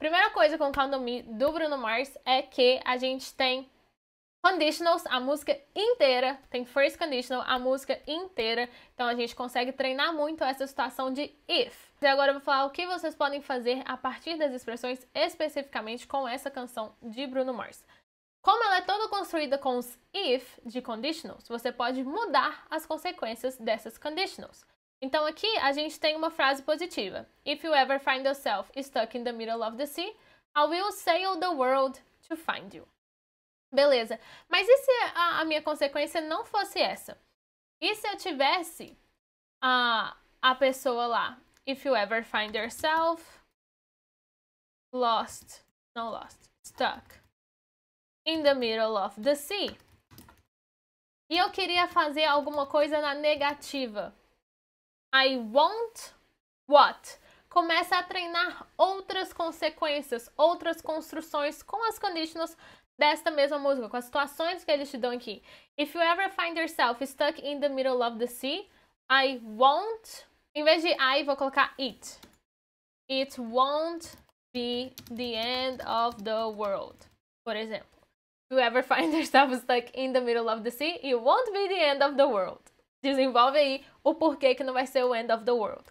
Primeira coisa com o on do Bruno Mars é que a gente tem Conditionals, a música inteira, tem First Conditional, a música inteira. Então a gente consegue treinar muito essa situação de if. E agora eu vou falar o que vocês podem fazer a partir das expressões, especificamente com essa canção de Bruno Mars. Como ela é toda construída com os if de conditionals, você pode mudar as consequências dessas conditionals. Então aqui a gente tem uma frase positiva. If you ever find yourself stuck in the middle of the sea, I will sail the world to find you. Beleza. Mas e se a, a minha consequência não fosse essa? E se eu tivesse a, a pessoa lá? If you ever find yourself lost, não lost, stuck in the middle of the sea. E eu queria fazer alguma coisa na negativa. I won't. what? Começa a treinar outras consequências, outras construções com as conditions desta mesma música, com as situações que eles te dão aqui. If you ever find yourself stuck in the middle of the sea, I won't. Em vez de I, vou colocar it. It won't be the end of the world. Por exemplo. If you ever find yourself stuck in the middle of the sea, it won't be the end of the world desenvolve aí o porquê que não vai ser o end of the world.